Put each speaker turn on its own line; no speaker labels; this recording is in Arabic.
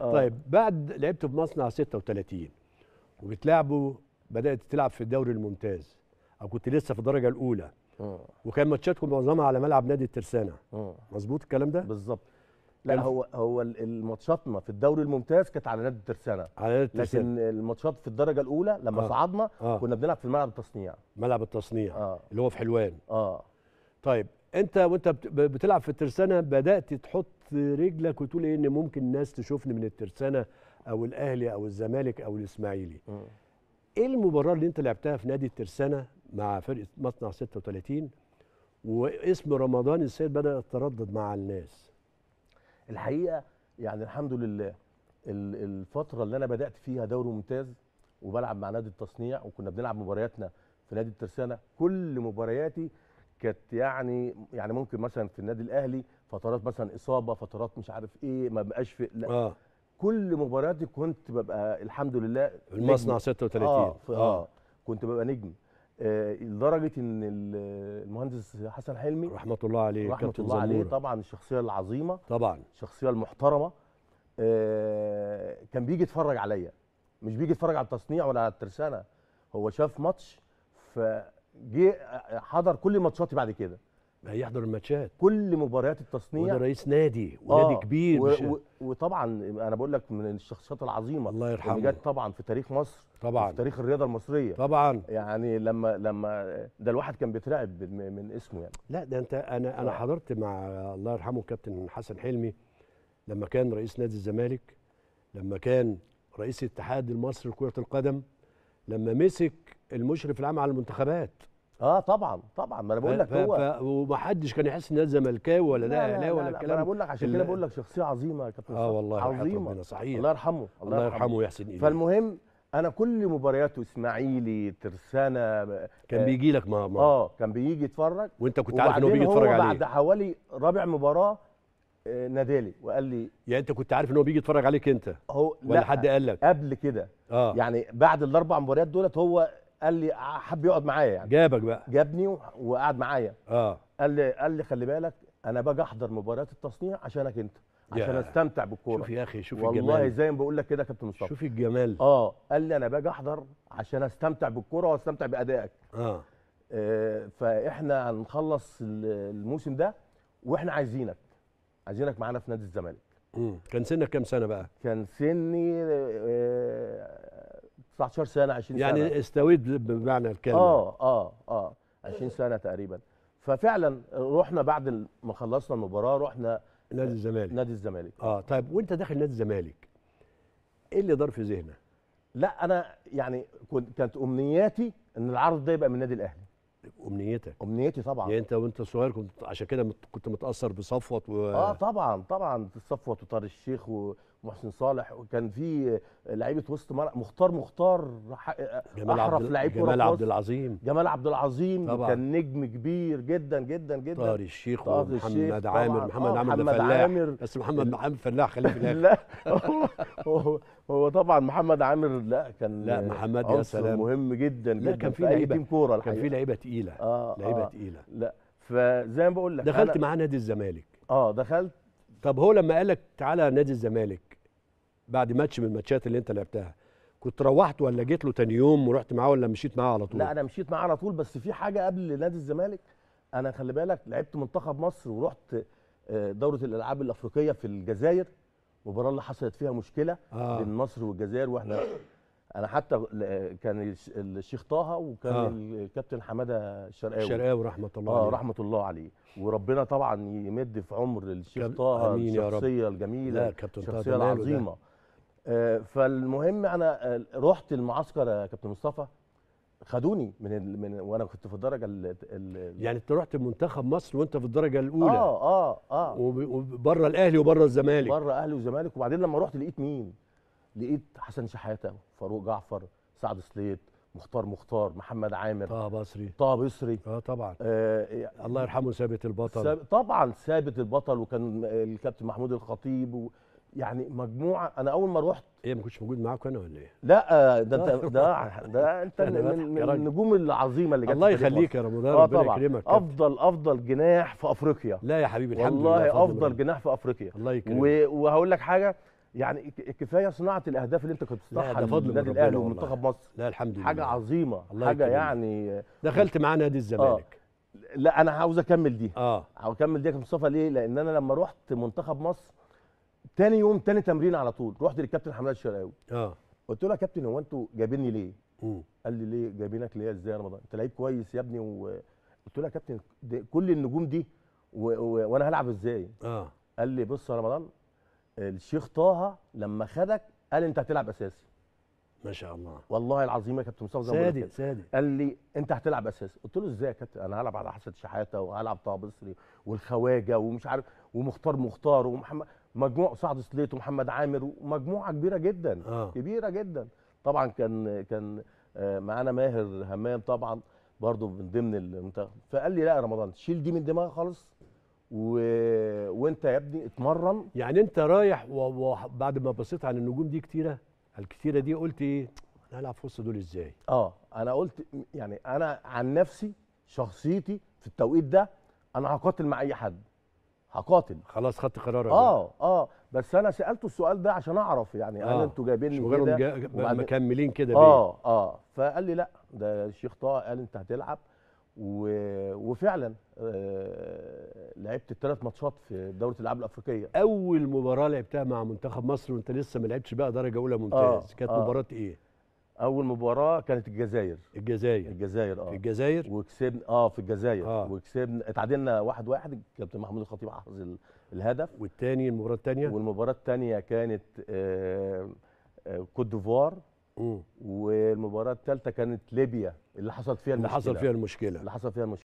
أوه. طيب بعد لعبت بمصنع 36 وبتلعبوا بدات تلعب في الدوري الممتاز او كنت لسه في الدرجه الاولى اه وكان ماتشاتكم معظمها على ملعب نادي الترسانه اه مظبوط الكلام ده بالظبط لا هو
هو ماتشاتنا في الدوري الممتاز كانت على نادي الترسانه على نادي الترسانه لكن الماتشات في الدرجه الاولى لما آه. صعدنا
آه. كنا بنلعب في ملعب التصنيع ملعب التصنيع آه. اللي هو في حلوان اه طيب انت وانت بتلعب في الترسانه بدات تحط رجلك وتقول ايه ان ممكن الناس تشوفني من الترسانه او الاهلي او الزمالك او الاسماعيلي ايه المباراه اللي انت لعبتها في نادي الترسانه مع فرقه مصنع 36 واسم رمضان السيد بدا يتردد مع الناس الحقيقه يعني الحمد
لله الفتره اللي انا بدات فيها دوري ممتاز وبلعب مع نادي التصنيع وكنا بنلعب مبارياتنا في نادي الترسانه كل مبارياتي كانت يعني يعني ممكن مثلا في النادي الاهلي فترات مثلا اصابه فترات مش عارف ايه ما بقاش في لا آه. كل مبارياتي كنت ببقى الحمد لله في المصنع 36 اه, آه. آه. كنت ببقى نجم آه لدرجه ان المهندس حسن حلمي رحمه الله عليه رحمه الله زمورة. عليه طبعا الشخصيه العظيمه طبعا الشخصيه المحترمه آه كان بيجي يتفرج عليا مش بيجي يتفرج على التصنيع ولا على الترسانه هو شاف ماتش فجي آه، حضر كل ماتشاتي بعد كده هيحضر الماتشات كل مباريات التصنيع وده رئيس نادي ونادي آه كبير و... مش... و... وطبعا انا بقول لك من الشخصيات العظيمه الله يرحمه اللي جت طبعا في تاريخ مصر طبعا في تاريخ الرياضه المصريه
طبعا يعني لما لما ده الواحد كان بيترعب من اسمه يعني لا ده انت انا انا آه. حضرت مع الله يرحمه الكابتن حسن حلمي لما كان رئيس نادي الزمالك لما كان رئيس الاتحاد المصري لكره القدم لما مسك المشرف العام على المنتخبات اه طبعا طبعا ما انا بقول لك هو ومحدش كان يحس ان ده زملكاوي ولا ده اهلاوي ولا الكلام انا بقول لك عشان كده بقول
لك شخصيه عظيمه يا كابتن اه
والله عظيمه ربنا صحيح الله يرحمه الله, الله يرحمه ويحسن اليه فالمهم انا كل مبارياته اسماعيلي
ترسانه كان آه بيجي لك ما, ما اه كان بيجي يتفرج وانت كنت عارف ان هو بيجي يتفرج عليه بعد حوالي رابع مباراه آه، نادالي وقال لي يعني انت كنت عارف ان هو بيجي يتفرج عليك انت هو ولا لا حد قال لك قبل كده آه. يعني بعد الاربع مباريات دولت هو قال لي حب يقعد معايا يعني جابك بقى جابني وقعد معايا اه قال لي قال لي خلي بالك انا باجي احضر مباريات التصنيع عشانك انت عشان استمتع بالكوره شوف يا اخي شوف والله الجمال والله زي ما بقول لك كده يا كابتن مصطفى شوف الجمال اه قال لي انا باجي احضر عشان استمتع بالكوره واستمتع بادائك اه, آه فاحنا هنخلص الموسم ده واحنا عايزينك عايزينك معانا في نادي الزمالك كان سنك كام سنه بقى كان سني آه 19 سنه 20 يعني سنه يعني
استويت بمعنى الكلمه اه
اه اه 20 سنه تقريبا ففعلا رحنا بعد ما خلصنا المباراه رحنا نادي الزمالك نادي الزمالك اه طيب وانت داخل نادي الزمالك ايه اللي دار في ذهنك؟ لا انا يعني كنت كانت امنياتي ان العرض ده يبقى من النادي الاهلي امنيتك امنيتي طبعا يعني انت وانت صغير كنت عشان كده كنت متاثر بصفوت و... اه طبعا طبعا صفوت وطار الشيخ و... محسن صالح وكان في لعيبه وسط مرق مختار مختار جمال احرف لعيب كوره جمال عبد
العظيم جمال عبد العظيم طبعا. كان
نجم كبير جدا جدا جدا طارق
الشيخ طارق ومحمد الشيخ عامر طبعاً. محمد عامر محمد آه، عامر بس محمد عامر فلاح خليه في لا
هو, هو طبعا محمد عامر لا كان لا محمد يا سلام مهم جدا جدا كان في لعيبه كوره كان في
لعيبه تقيله آه لعيبه آه تقيله لا فزي ما بقول لك دخلت معاه نادي الزمالك اه دخلت طب هو لما قال لك تعالى نادي الزمالك بعد ماتش من الماتشات اللي انت لعبتها كنت روحت ولا جيت له تاني يوم ورحت معاه ولا مشيت معاه على طول لا
انا مشيت معاه على طول بس في حاجه قبل نادي الزمالك انا خلي بالك لعبت منتخب مصر ورحت آه، دوره الالعاب الافريقيه في الجزائر المباراه اللي حصلت فيها مشكله آه. بين مصر والجزائر واحنا انا حتى كان الشيخ طه وكان آه. الكابتن حماده الشرقاوي الشرقاوي رحمه الله اه عليه. رحمه الله عليه وربنا طبعا يمد في عمر الشيخ طه الشخصيه الجميله الشخصيه العظيمه ده. فالمهم انا آه، رحت المعسكر يا كابتن مصطفى خدوني من ال... من وانا كنت في الدرجه ال... ال... يعني انت رحت منتخب مصر وانت في الدرجه الاولى اه اه اه وبره الاهلي وبره الزمالك بره اهلي وزمالك وبعدين لما رحت لقيت مين؟ لقيت حسن شحاته فاروق جعفر سعد سليط مختار مختار محمد عامر طه بصري طه بصري اه طبعا آه, آه، الله يرحمه ثابت البطل ساب... طبعا ثابت البطل وكان الكابتن محمود الخطيب و... يعني مجموعه انا اول ما رحت ايه ما كنتش موجود معاكم انا ولا ايه؟ لا آه، ده انت ده ده انت من النجوم العظيمه اللي جت الله يخليك يا رمضان آه، ربنا يكرمك افضل افضل جناح في افريقيا لا يا حبيبي الحمد لله والله افضل جناح في افريقيا الله يكرمك وهقول لك حاجه يعني كفايه صناعه الاهداف اللي انت كنت بتصنعها ده فضل النادي الاهلي ومنتخب مصر لا الحمد لله حاجه عظيمه الله حاجه يعني دخلت معاه نادي آه. الزمالك آه لا انا عاوز اكمل دي اه عاوز اكمل دي يا مصطفى ليه؟ لان انا لما رحت منتخب مصر تاني يوم تاني تمرين على طول رحت للكابتن حماد الشرقاوي اه قلت له يا كابتن هو انتوا جايبيني ليه؟ مم. قال لي ليه جايبينك ليه ازاي يا رمضان؟ انت لعيب كويس يا ابني و... قلت له يا كابتن كل النجوم دي و... و... وانا هلعب ازاي؟ اه قال لي بص يا رمضان الشيخ طه لما خدك قال انت هتلعب اساسي ما شاء الله والله العظيم يا كابتن مصطفى سادي سادي قال لي انت هتلعب اساسي قلت له ازاي يا كابتن انا هلعب على حسن شحاته وهلعب طه بصري والخواجه ومش عارف ومختار مختار ومحمد مجموعه سعد سليط ومحمد عامر ومجموعه كبيره جدا آه. كبيره جدا طبعا كان كان آه، معانا ماهر همام طبعا برضو من ضمن المنتخب فقال لي لا يا رمضان شيل دي من دماغك خالص
و... وانت يا ابني اتمرن يعني انت رايح وبعد و... ما بصيت على النجوم دي كتيره الكتيره دي قلت ايه انا هلعب في وسط دول ازاي اه
انا قلت يعني انا عن نفسي شخصيتي في التوقيت ده انا هقاتل مع اي حد هقاتل خلاص خدت قرار اه اه بس انا سالته السؤال ده عشان اعرف يعني آه. انا انتوا جايبيني كده جا... وبعد...
مكملين كده اه
اه فقال لي لا ده الشيخ طه قال انت هتلعب و... وفعلا آه... لعبت الثلاث ماتشات في دوره الالعاب الافريقيه
اول مباراه لعبتها مع منتخب مصر وانت لسه ما لعبتش بقى درجه اولى ممتاز آه. كانت آه. مباراه ايه اول مباراه كانت الجزائر
الجزائر الجزائر اه في الجزائر وكسبنا اه في الجزائر آه. وكسبنا اتعادلنا 1-1 واحد واحد. كابتن محمود الخطيب احرز الهدف والتاني المباراه الثانيه والمباراه الثانيه كانت آه، آه، كوت ديفوار والمباراه الثالثه كانت ليبيا اللي حصلت فيها المشكله اللي حصل فيها المشكله اللي حصل فيها المشكله